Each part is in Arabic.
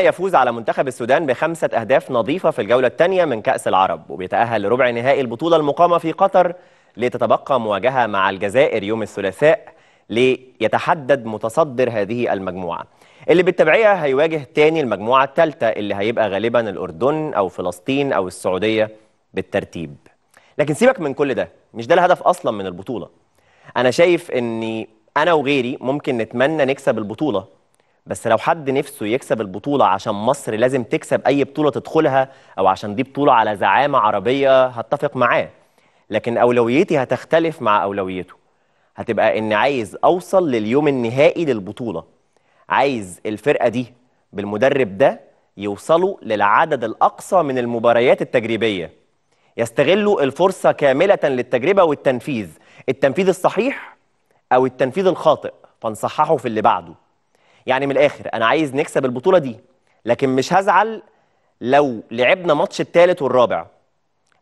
يفوز على منتخب السودان بخمسة أهداف نظيفة في الجولة الثانية من كأس العرب وبيتأهل لربع نهائي البطولة المقامة في قطر لتتبقى مواجهة مع الجزائر يوم الثلاثاء ليتحدد متصدر هذه المجموعة اللي بالتبعية هيواجه تاني المجموعة الثالثة اللي هيبقى غالبا الأردن أو فلسطين أو السعودية بالترتيب لكن سيبك من كل ده مش ده الهدف أصلا من البطولة أنا شايف أني أنا وغيري ممكن نتمنى نكسب البطولة بس لو حد نفسه يكسب البطولة عشان مصر لازم تكسب أي بطولة تدخلها أو عشان دي بطولة على زعامة عربية هتفق معاه لكن أولويتي هتختلف مع أولويته هتبقى إن عايز أوصل لليوم النهائي للبطولة عايز الفرقة دي بالمدرب ده يوصلوا للعدد الأقصى من المباريات التجريبية يستغلوا الفرصة كاملة للتجربة والتنفيذ التنفيذ الصحيح أو التنفيذ الخاطئ فنصححه في اللي بعده يعني من الاخر انا عايز نكسب البطوله دي لكن مش هزعل لو لعبنا ماتش الثالث والرابع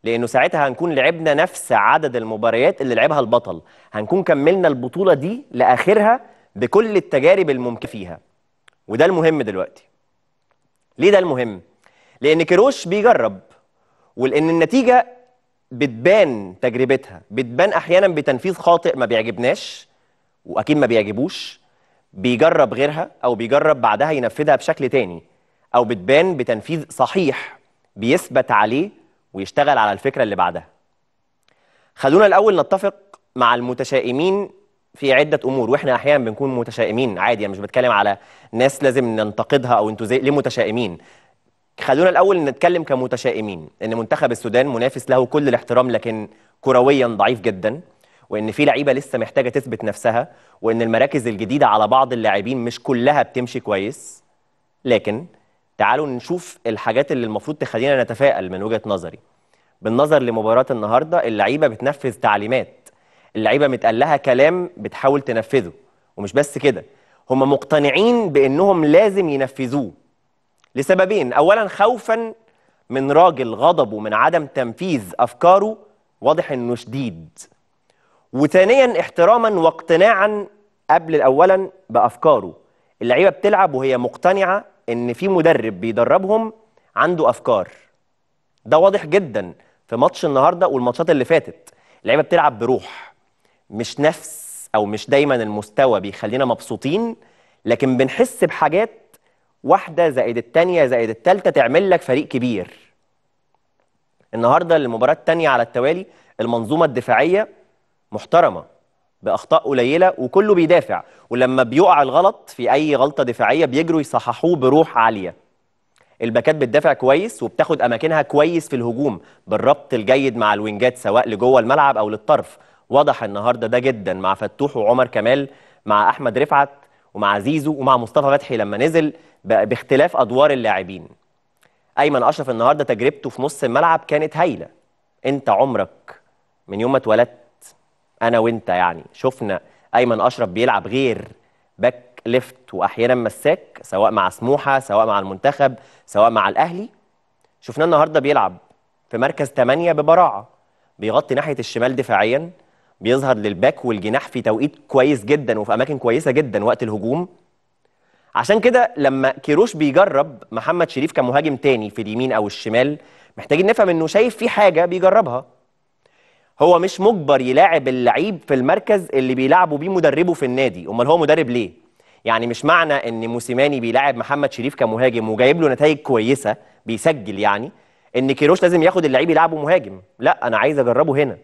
لانه ساعتها هنكون لعبنا نفس عدد المباريات اللي لعبها البطل هنكون كملنا البطوله دي لاخرها بكل التجارب الممكن فيها وده المهم دلوقتي ليه ده المهم لان كيروش بيجرب ولان النتيجه بتبان تجربتها بتبان احيانا بتنفيذ خاطئ ما بيعجبناش واكيد ما بيعجبوش بيجرب غيرها او بيجرب بعدها ينفذها بشكل تاني او بتبان بتنفيذ صحيح بيثبت عليه ويشتغل على الفكره اللي بعدها خلونا الاول نتفق مع المتشائمين في عده امور واحنا احيانا بنكون متشائمين عادي انا يعني مش بتكلم على ناس لازم ننتقدها او انتوا زي ليه متشائمين خلونا الاول نتكلم كمتشائمين ان منتخب السودان منافس له كل الاحترام لكن كرويا ضعيف جدا وان في لعيبه لسه محتاجه تثبت نفسها وان المراكز الجديده على بعض اللاعبين مش كلها بتمشي كويس لكن تعالوا نشوف الحاجات اللي المفروض تخلينا نتفائل من وجهه نظري بالنظر لمباراه النهارده اللعيبه بتنفذ تعليمات اللعيبه متقال لها كلام بتحاول تنفذه ومش بس كده هم مقتنعين بانهم لازم ينفذوه لسببين اولا خوفا من راجل غضبه من عدم تنفيذ افكاره واضح انه شديد وثانيا احتراما واقتناعا قبل اولا بافكاره اللعيبه بتلعب وهي مقتنعه ان في مدرب بيدربهم عنده افكار ده واضح جدا في ماتش النهارده والماتشات اللي فاتت اللعيبه بتلعب بروح مش نفس او مش دايما المستوى بيخلينا مبسوطين لكن بنحس بحاجات واحده زائد الثانيه زائد الثالثه تعمل لك فريق كبير النهارده المباراه الثانيه على التوالي المنظومه الدفاعيه محترمه باخطاء قليله وكله بيدافع ولما بيقع الغلط في اي غلطه دفاعيه بيجروا يصححوه بروح عاليه الباكات بتدافع كويس وبتاخد اماكنها كويس في الهجوم بالربط الجيد مع الوينجات سواء لجوه الملعب او للطرف وضح النهارده ده جدا مع فتوح وعمر كمال مع احمد رفعت ومع زيزو ومع مصطفى فتحي لما نزل باختلاف ادوار اللاعبين ايمن اشرف النهارده تجربته في نص الملعب كانت هايله انت عمرك من يوم ما اتولدت انا وانت يعني شفنا ايمن اشرف بيلعب غير باك ليفت واحيانا مساك سواء مع سموحه سواء مع المنتخب سواء مع الاهلي شفناه النهارده بيلعب في مركز 8 ببراعه بيغطي ناحيه الشمال دفاعيا بيظهر للباك والجناح في توقيت كويس جدا وفي اماكن كويسه جدا وقت الهجوم عشان كده لما كيروش بيجرب محمد شريف كمهاجم تاني في اليمين او الشمال محتاجين نفهم انه شايف في حاجه بيجربها هو مش مجبر يلاعب اللعيب في المركز اللي بيلعبه بيه مدربه في النادي امال هو مدرب ليه يعني مش معنى ان موسيماني بيلاعب محمد شريف كمهاجم وجايب له نتائج كويسه بيسجل يعني ان كيروش لازم ياخد اللعيب يلعبه مهاجم لا انا عايز اجربه هنا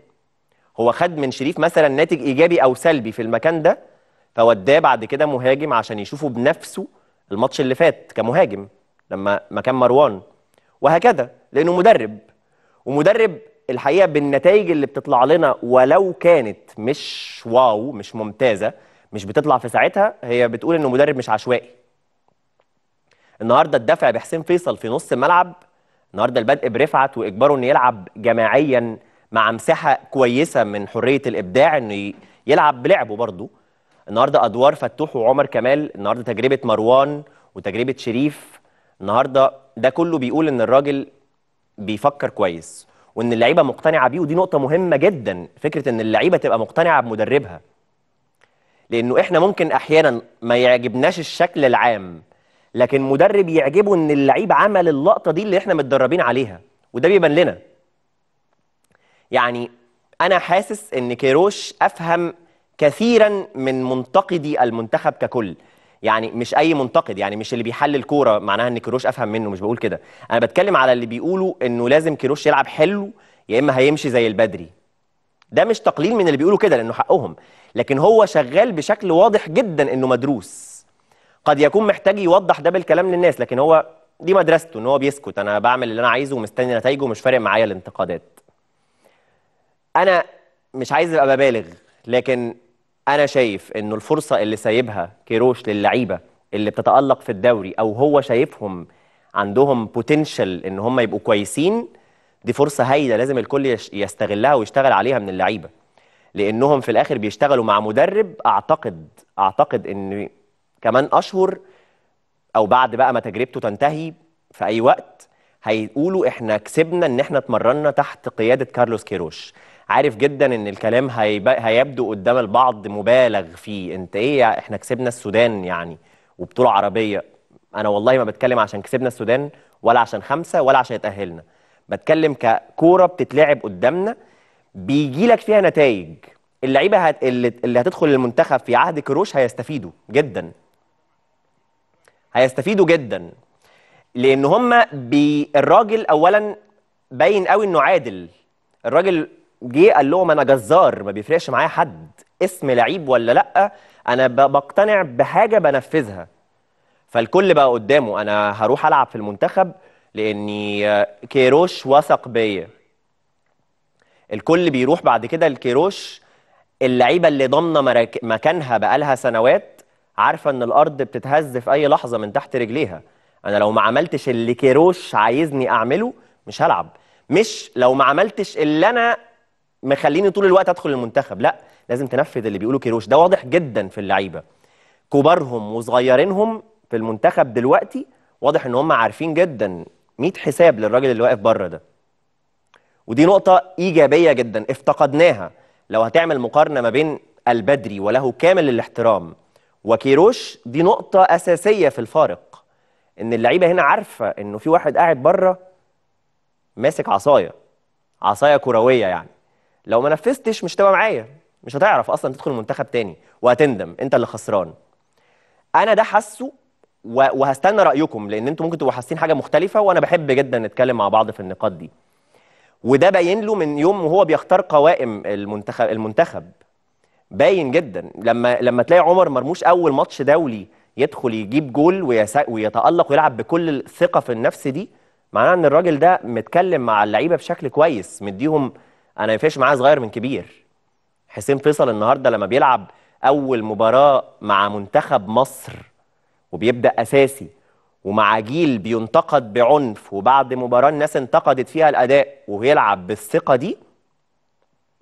هو خد من شريف مثلا ناتج ايجابي او سلبي في المكان ده فوداه بعد كده مهاجم عشان يشوفه بنفسه الماتش اللي فات كمهاجم لما مكان مروان وهكذا لانه مدرب ومدرب الحقيقه بالنتائج اللي بتطلع لنا ولو كانت مش واو مش ممتازه مش بتطلع في ساعتها هي بتقول انه مدرب مش عشوائي النهارده الدفع بحسين فيصل في نص الملعب النهارده البدء برفعت واجباره انه يلعب جماعيا مع مساحه كويسه من حريه الابداع انه يلعب بلعبه برضه النهارده ادوار فتوح وعمر كمال النهارده تجربه مروان وتجربه شريف النهارده ده كله بيقول ان الراجل بيفكر كويس وان اللعيبه مقتنعه بيه ودي نقطه مهمه جدا فكره ان اللعيبه تبقى مقتنعه بمدربها لانه احنا ممكن احيانا ما يعجبناش الشكل العام لكن مدرب يعجبه ان اللعيب عمل اللقطه دي اللي احنا متدربين عليها وده بيبان لنا يعني انا حاسس ان كيروش افهم كثيرا من منتقدي المنتخب ككل يعني مش اي منتقد يعني مش اللي بيحلل كوره معناها ان كيروش افهم منه مش بقول كده انا بتكلم على اللي بيقولوا انه لازم كيروش يلعب حلو يا اما هيمشي زي البدري ده مش تقليل من اللي بيقولوا كده لانه حقهم لكن هو شغال بشكل واضح جدا انه مدروس قد يكون محتاج يوضح ده بالكلام للناس لكن هو دي مدرسته ان هو بيسكت انا بعمل اللي انا عايزه ومستني نتائجه ومش فارق معايا الانتقادات انا مش عايز ابقى ببالغ لكن انا شايف انه الفرصه اللي سايبها كيروش للعيبه اللي بتتالق في الدوري او هو شايفهم عندهم بوتنشال ان هم يبقوا كويسين دي فرصه هايله لازم الكل يستغلها ويشتغل عليها من اللعيبه لانهم في الاخر بيشتغلوا مع مدرب اعتقد اعتقد ان كمان اشهر او بعد بقى ما تجربته تنتهي في اي وقت هيقولوا احنا كسبنا ان احنا اتمرنا تحت قياده كارلوس كيروش عارف جدا ان الكلام هيبدو قدام البعض مبالغ فيه انت ايه احنا كسبنا السودان يعني وبطوله عربيه انا والله ما بتكلم عشان كسبنا السودان ولا عشان خمسه ولا عشان اتاهلنا بتكلم ككوره بتتلعب قدامنا بيجي لك فيها نتائج اللعيبه هت... اللي... اللي هتدخل المنتخب في عهد كروش هيستفيدوا جدا هيستفيدوا جدا لان هم بي... الراجل اولا باين قوي انه عادل الراجل جه قال لهم انا جزار ما بيفرقش معايا حد اسم لعيب ولا لا انا بقتنع بحاجه بنفذها فالكل بقى قدامه انا هروح العب في المنتخب لاني آه، كيروش وثق بيا الكل بيروح بعد كده لكيروش اللعيبه اللي ضامنه مكانها بقالها سنوات عارفه ان الارض بتتهز في اي لحظه من تحت رجليها انا لو ما عملتش اللي كيروش عايزني اعمله مش هلعب مش لو ما عملتش اللي انا مخليني طول الوقت ادخل المنتخب لا لازم تنفذ اللي بيقوله كيروش ده واضح جدا في اللعيبه كبارهم وصغيرينهم في المنتخب دلوقتي واضح ان هم عارفين جدا 100 حساب للراجل اللي واقف بره ده ودي نقطه ايجابيه جدا افتقدناها لو هتعمل مقارنه ما بين البدري وله كامل الاحترام وكيروش دي نقطه اساسيه في الفارق ان اللعيبه هنا عارفه انه في واحد قاعد بره ماسك عصايه عصايه كرويه يعني لو ما نفذتش مش هتبقى معايا مش هتعرف اصلا تدخل المنتخب تاني وهتندم انت اللي خسران انا ده حاسه وهستنى رايكم لان انتم ممكن تبقوا حاسين حاجه مختلفه وانا بحب جدا نتكلم مع بعض في النقاط دي وده باين له من يوم وهو بيختار قوائم المنتخب المنتخب باين جدا لما لما تلاقي عمر مرموش اول ماتش دولي يدخل يجيب جول ويتالق ويلعب بكل الثقه في النفس دي معناها ان الراجل ده متكلم مع اللعيبه بشكل كويس مديهم انا ما ينفعش معايا صغير من كبير حسين فيصل النهارده لما بيلعب اول مباراه مع منتخب مصر وبيبدا اساسي ومع جيل بينتقد بعنف وبعد مباراه الناس انتقدت فيها الاداء وبيلعب بالثقه دي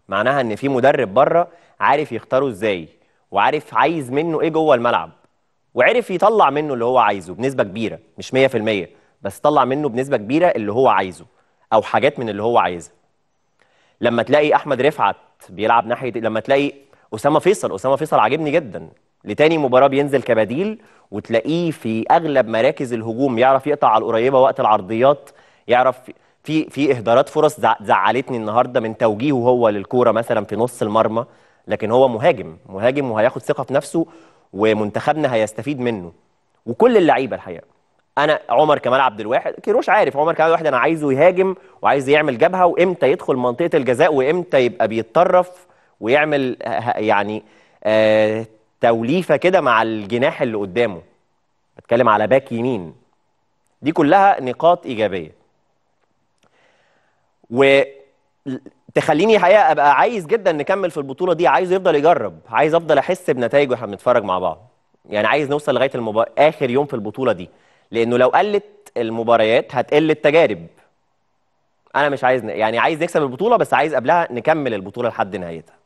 معناها ان في مدرب بره عارف يختاره ازاي وعارف عايز منه ايه جوه الملعب وعرف يطلع منه اللي هو عايزه بنسبه كبيره مش 100% بس طلع منه بنسبه كبيره اللي هو عايزه او حاجات من اللي هو عايزها لما تلاقي احمد رفعت بيلعب ناحيه لما تلاقي اسامه فيصل اسامه فيصل عاجبني جدا لتاني مباراه بينزل كبديل وتلاقيه في اغلب مراكز الهجوم يعرف يقطع على القريبه وقت العرضيات يعرف في في اهدارات فرص زعلتني النهارده من توجيهه هو للكوره مثلا في نص المرمى لكن هو مهاجم مهاجم وهياخد ثقه في نفسه ومنتخبنا هيستفيد منه وكل اللعيبه الحقيقه انا عمر كمال عبد الواحد كيروش عارف عمر كمال الواحد انا عايزه يهاجم وعايز يعمل جبهه وامتى يدخل منطقه الجزاء وامتى يبقى بيتطرف ويعمل يعني آه توليفه كده مع الجناح اللي قدامه بتكلم على باك يمين دي كلها نقاط ايجابيه و تخليني حقيقه ابقى عايز جدا نكمل في البطوله دي عايز يفضل يجرب عايز افضل احس بنتائج واحنا بنتفرج مع بعض يعني عايز نوصل لغايه المبا... اخر يوم في البطوله دي لانه لو قلت المباريات هتقل التجارب انا مش عايز يعني عايز نكسب البطوله بس عايز قبلها نكمل البطوله لحد نهايتها